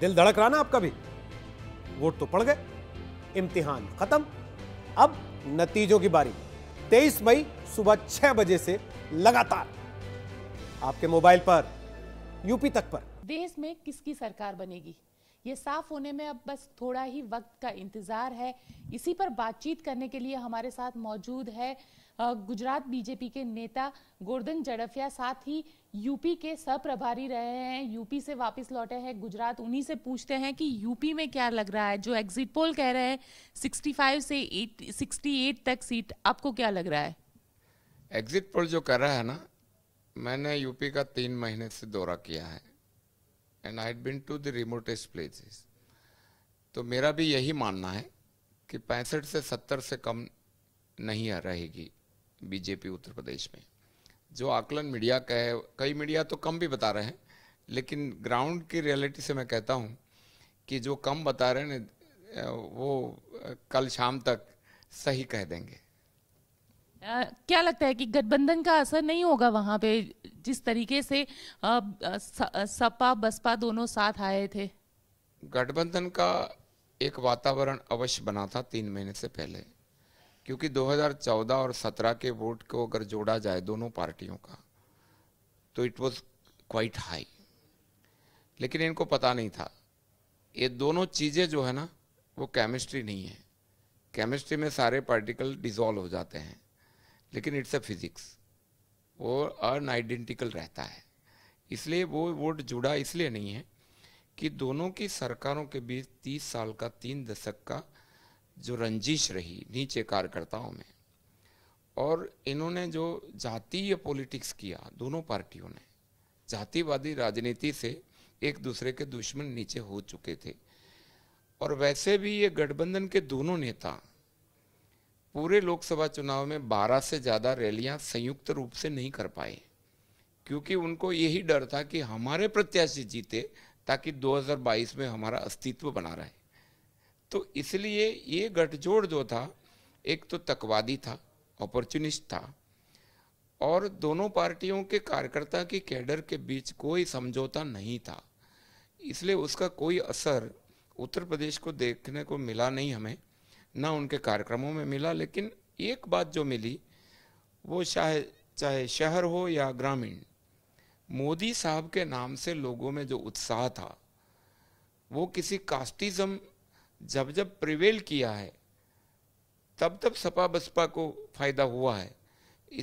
दिल धड़क रहा ना आपका भी वोट तो पड़ गए इम्तिहान खत्म अब नतीजों की बारी 23 मई सुबह 6 बजे से लगातार आपके मोबाइल पर यूपी तक पर देश में किसकी सरकार बनेगी ये साफ होने में अब बस थोड़ा ही वक्त का इंतजार है इसी पर बातचीत करने के लिए हमारे साथ मौजूद है गुजरात बीजेपी के नेता गोर्धन जडफिया साथ ही यूपी के सप्रभारी रहे हैं यूपी से वापस लौटे हैं गुजरात उन्हीं से पूछते हैं कि यूपी में क्या लग रहा है जो एग्जिट पोल कह रहे हैं 65 से 8, 68 तक सीट आपको क्या लग रहा है एग्जिट पोल जो कर रहा है ना मैंने यूपी का तीन महीने से दौरा किया है and I been to the remotest places तो मेरा भी यही मानना है कि पैंसठ से सत्तर से कम नहीं रहेगी बीजेपी उत्तर प्रदेश में जो आकलन मीडिया का है कई मीडिया तो कम भी बता रहे हैं लेकिन ग्राउंड की रियलिटी से मैं कहता हूँ कि जो कम बता रहे हैं वो कल शाम तक सही कह देंगे आ, क्या लगता है कि गठबंधन का असर नहीं होगा वहां पे जिस तरीके से सपा बसपा दोनों साथ आए थे गठबंधन का एक वातावरण अवश्य बना था तीन महीने से पहले क्योंकि 2014 और 17 के वोट को अगर जोड़ा जाए दोनों पार्टियों का तो इट वॉज क्वाइट हाई लेकिन इनको पता नहीं था ये दोनों चीज़ें जो है ना वो केमिस्ट्री नहीं है केमिस्ट्री में सारे पार्टिकल डिजोल्व हो जाते हैं लेकिन इट्स अ फिजिक्स वो अनआइडेंटिकल रहता है इसलिए वो वोट जुड़ा इसलिए नहीं है कि दोनों की सरकारों के बीच 30 साल का तीन दशक का जो रंजिश रही नीचे कार्यकर्ताओं में और इन्होंने जो जातीय पॉलिटिक्स किया दोनों पार्टियों ने जातिवादी राजनीति से एक दूसरे के दुश्मन नीचे हो चुके थे और वैसे भी ये गठबंधन के दोनों नेता पूरे लोकसभा चुनाव में 12 से ज़्यादा रैलियां संयुक्त रूप से नहीं कर पाए क्योंकि उनको यही डर था कि हमारे प्रत्याशी जीते ताकि 2022 में हमारा अस्तित्व बना रहे तो इसलिए ये गठजोड़ जो था एक तो तकवादी था अपॉर्चुनिस्ट था और दोनों पार्टियों के कार्यकर्ता की कैडर के बीच कोई समझौता नहीं था इसलिए उसका कोई असर उत्तर प्रदेश को देखने को मिला नहीं हमें ना उनके कार्यक्रमों में मिला लेकिन एक बात जो मिली वो चाहे चाहे शहर हो या ग्रामीण मोदी साहब के नाम से लोगों में जो उत्साह था वो किसी कास्टिज्म जब जब प्रिवेल किया है तब तब सपा बसपा को फायदा हुआ है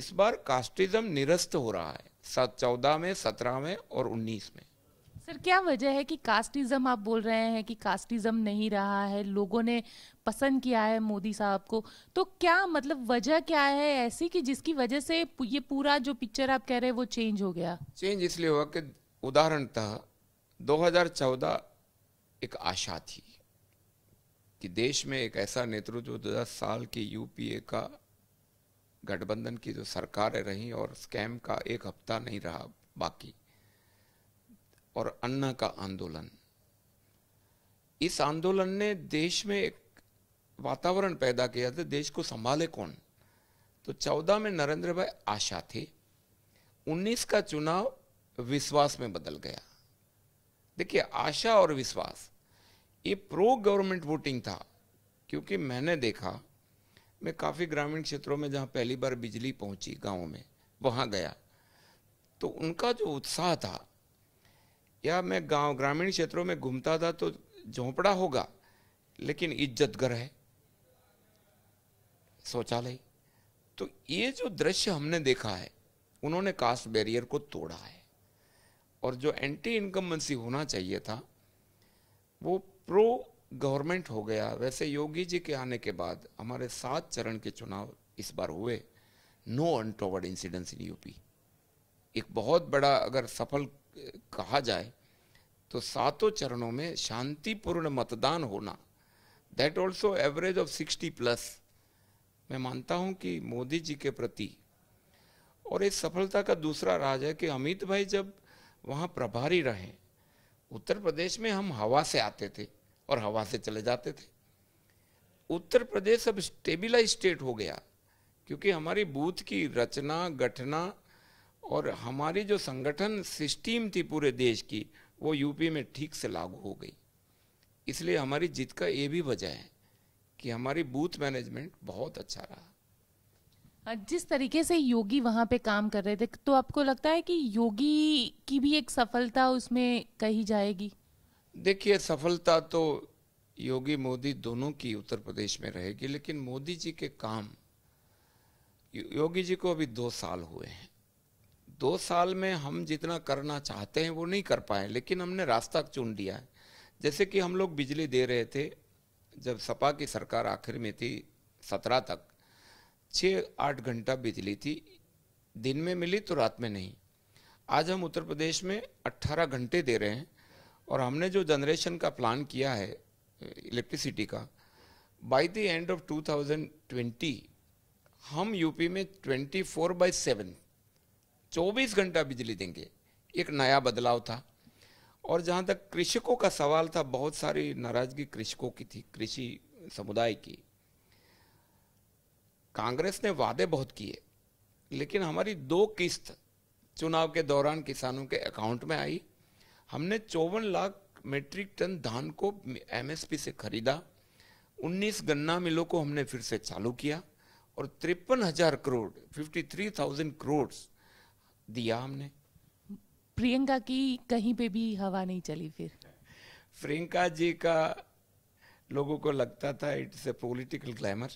इस बार कास्टिज्म निरस्त हो रहा है सात चौदह में सत्रह में और उन्नीस में सर क्या वजह है कि कास्टिज्म आप बोल रहे हैं कि कास्टिज्म नहीं रहा है लोगों ने पसंद किया है मोदी साहब को तो क्या मतलब वजह क्या है ऐसी कि जिसकी वजह से ये पूरा जो पिक्चर आप कह रहे हैं वो चेंज हो गया चेंज इसलिए हुआ कि उदाहरणतः 2014 एक आशा थी कि देश में एक ऐसा नेतृत्व जो दस साल की यूपीए का गठबंधन की जो सरकारें रही और स्कैम का एक हफ्ता नहीं रहा बाकी और अन्ना का आंदोलन इस आंदोलन ने देश में एक वातावरण पैदा किया था देश को संभाले कौन तो चौदह में नरेंद्र भाई आशा थे उन्नीस का चुनाव विश्वास में बदल गया देखिए आशा और विश्वास ये प्रो गवर्नमेंट वोटिंग था क्योंकि मैंने देखा मैं काफ़ी ग्रामीण क्षेत्रों में जहाँ पहली बार बिजली पहुँची गाँव में वहाँ गया तो उनका जो उत्साह था या मैं गांव ग्रामीण क्षेत्रों में घूमता था तो झोंपड़ा होगा लेकिन इज्जत घर है शौचालय तो ये जो दृश्य हमने देखा है उन्होंने कास्ट बैरियर को तोड़ा है और जो एंटी इनकम्बेंसी होना चाहिए था वो प्रो गवर्नमेंट हो गया वैसे योगी जी के आने के बाद हमारे सात चरण के चुनाव इस बार हुए no untoward incidents in UP एक बहुत बड़ा अगर सफल कहा जाए तो सातों चरणों में शांतिपूर्ण मतदान होना that also average of sixty plus मैं मानता हूं कि मोदी जी के प्रति और इस सफलता का दूसरा राज है कि अमित भाई जब वहाँ प्रभारी रहे उत्तर प्रदेश में हम हवा से आते थे और हवा से चले जाते थे उत्तर प्रदेश अब स्टेबिलाइज स्टेट हो गया क्योंकि हमारी बूथ की रचना गठना और हमारी जो संगठन सिस्टम थी पूरे देश की वो यूपी में ठीक से लागू हो गई इसलिए हमारी जीत का ये भी वजह है कि हमारी बूथ मैनेजमेंट बहुत अच्छा रहा जिस तरीके से योगी वहाँ पे काम कर रहे थे तो आपको लगता है कि योगी की भी एक सफलता उसमें कही जाएगी देखिए सफलता तो योगी मोदी दोनों की उत्तर प्रदेश में रहेगी लेकिन मोदी जी के काम योगी जी को अभी दो साल हुए हैं दो साल में हम जितना करना चाहते हैं वो नहीं कर पाए लेकिन हमने रास्ता चुन लिया है जैसे कि हम लोग बिजली दे रहे थे जब सपा की सरकार आखिर में थी सत्रह तक छः आठ घंटा बिजली थी दिन में मिली तो रात में नहीं आज हम उत्तर प्रदेश में अट्ठारह घंटे दे रहे हैं और हमने जो जनरेशन का प्लान किया है इलेक्ट्रिसिटी का बाय द एंड ऑफ 2020 हम यूपी में 24 फोर बाई सेवन चौबीस घंटा बिजली देंगे एक नया बदलाव था और जहाँ तक कृषकों का सवाल था बहुत सारी नाराजगी कृषकों की थी कृषि समुदाय की कांग्रेस ने वादे बहुत किए लेकिन हमारी दो किस्त चुनाव के दौरान किसानों के अकाउंट में आई हमने चौवन लाख मेट्रिक टन धान को एमएसपी से खरीदा 19 गन्ना मिलों को हमने फिर से चालू किया और तिरपन हजार करोड़ 53,000 करोड़ दिया हमने प्रियंका की कहीं पे भी हवा नहीं चली फिर प्रियंका जी का लोगों को लगता था इट्स ए पॉलिटिकल ग्लैमर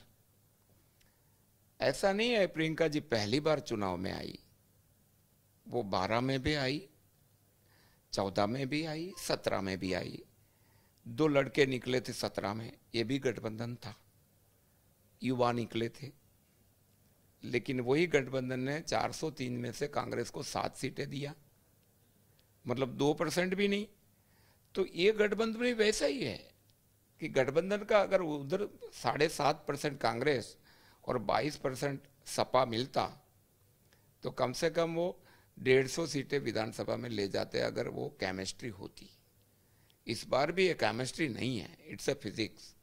ऐसा नहीं है प्रियंका जी पहली बार चुनाव में आई वो बारह में भी आई चौदह में भी आई सत्रह में भी आई दो लड़के निकले थे सत्रह में ये भी गठबंधन था युवा निकले थे लेकिन वही गठबंधन ने 403 में से कांग्रेस को सात सीटें दिया मतलब दो परसेंट भी नहीं तो ये गठबंधन भी वैसा ही है कि गठबंधन का अगर उधर साढ़े सात परसेंट कांग्रेस और बाईस परसेंट सपा मिलता तो कम से कम वो डेढ़ सौ सीटें विधानसभा में ले जाते अगर वो केमिस्ट्री होती इस बार भी ये केमिस्ट्री नहीं है इट्स अ फिजिक्स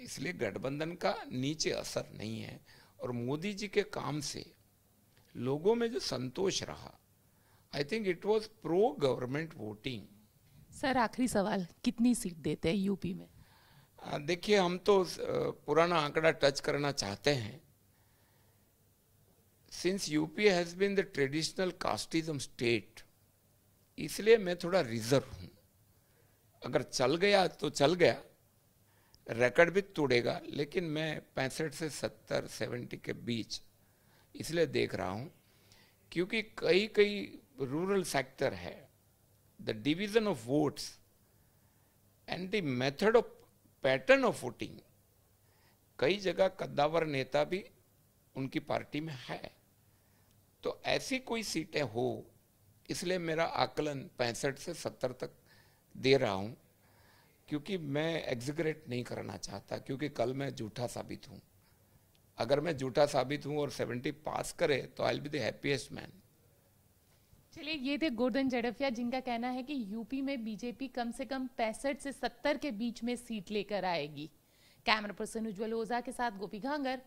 इसलिए गठबंधन का नीचे असर नहीं है और मोदी जी के काम से लोगों में जो संतोष रहा I think it was pro government voting sir आखिरी सवाल कितनी सीट देते हैं यूपी में देखिए हम तो पुराना आंकड़ा टच करना चाहते हैं since UP has been the traditional casteism state इसलिए मैं थोड़ा रिजर्व हूँ अगर चल गया तो चल गया रिकॉर्ड भी तोड़ेगा लेकिन मैं पैंसठ से सत्तर सेवेंटी के बीच इसलिए देख रहा हूँ क्योंकि कई कई रूरल सेक्टर है the division of votes and the method of pattern of voting कई जगह कद्दावर नेता भी उनकी पार्टी में है तो ऐसी कोई सीटें हो इसलिए मेरा आकलन पैंसठ से सत्तर तक दे रहा हूं क्योंकि मैं एग्जिग्रेट नहीं करना चाहता क्योंकि कल मैं झूठा साबित हूं अगर मैं झूठा साबित हूं और सेवेंटी पास करे तो I be the happiest man चलिए ये थे गोर्धन जडफिया जिनका कहना है कि यूपी में बीजेपी कम से कम पैंसठ से सत्तर के बीच में सीट लेकर आएगी कैमरा पर्सन उज्ज्वल ओझा के साथ गोपी घांगर